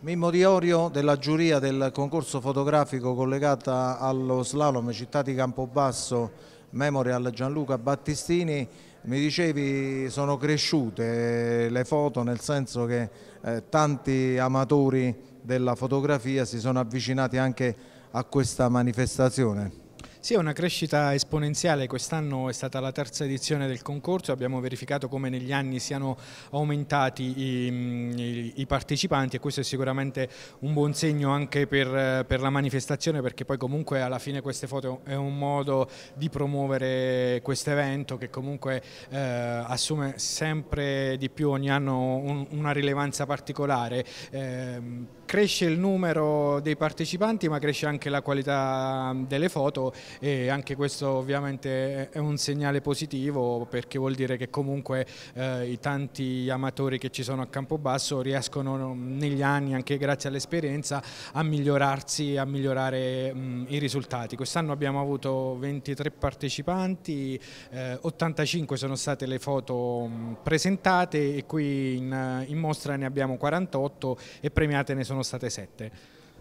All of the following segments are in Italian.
Mimmo Diorio della giuria del concorso fotografico collegata allo slalom Città di Campobasso Memorial Gianluca Battistini mi dicevi sono cresciute eh, le foto nel senso che eh, tanti amatori della fotografia si sono avvicinati anche a questa manifestazione. Sì, è una crescita esponenziale, quest'anno è stata la terza edizione del concorso, abbiamo verificato come negli anni siano aumentati i, mm, i, i partecipanti e questo è sicuramente un buon segno anche per, per, la manifestazione perché poi comunque alla fine queste foto è un modo di promuovere questo evento che comunque eh, assume sempre di più ogni anno un, una rilevanza particolare. Eh, cresce il numero dei partecipanti ma cresce anche la qualità delle foto e anche questo ovviamente è un segnale positivo perché vuol dire che comunque eh, i tanti amatori che ci sono a Campobasso riescono negli anni anche grazie all'esperienza a migliorarsi, a migliorare mh, i risultati. Quest'anno abbiamo avuto 23 partecipanti, eh, 85 sono state le foto mh, presentate e qui in, in mostra ne abbiamo 48 e premiate ne sono sono state sette.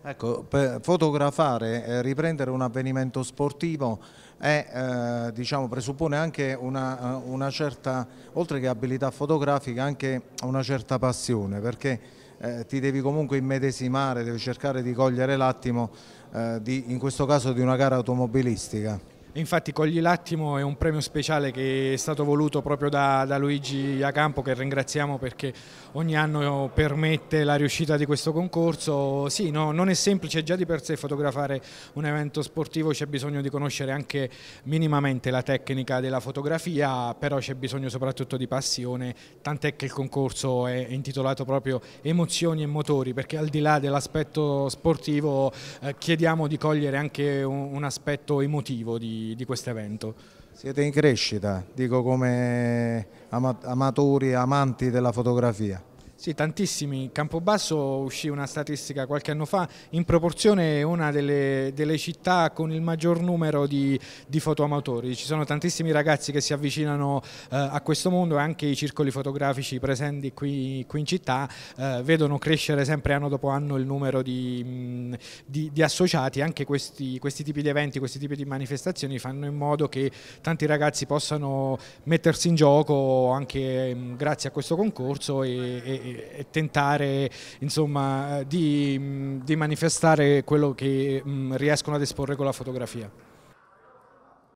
Ecco, per fotografare, riprendere un avvenimento sportivo è, eh, diciamo, presuppone anche una, eh, una, certa, oltre che abilità fotografica, anche una certa passione, perché eh, ti devi comunque immedesimare, devi cercare di cogliere l'attimo, eh, in questo caso di una gara automobilistica. Infatti Cogli l'attimo è un premio speciale che è stato voluto proprio da, da Luigi Acampo che ringraziamo perché ogni anno permette la riuscita di questo concorso. Sì, no, non è semplice già di per sé fotografare un evento sportivo, c'è bisogno di conoscere anche minimamente la tecnica della fotografia, però c'è bisogno soprattutto di passione, tant'è che il concorso è intitolato proprio Emozioni e motori, perché al di là dell'aspetto sportivo eh, chiediamo di cogliere anche un, un aspetto emotivo di, di, questo evento. Siete in crescita, dico come amatori, amanti della fotografia. Sì, tantissimi. Campobasso uscì una statistica qualche anno fa, in proporzione è una delle, delle, città con il maggior numero di, di, fotoamatori. Ci sono tantissimi ragazzi che si avvicinano eh, a questo mondo e anche i circoli fotografici presenti qui, qui in città eh, vedono crescere sempre anno dopo anno il numero di, mm, di, di associati. Anche questi, questi, tipi di eventi, questi tipi di manifestazioni fanno in modo che tanti ragazzi possano mettersi in gioco anche mh, mm, grazie a questo concorso e, e e, tentare insomma, di, di, manifestare quello che mh, mm, riescono ad esporre con la fotografia.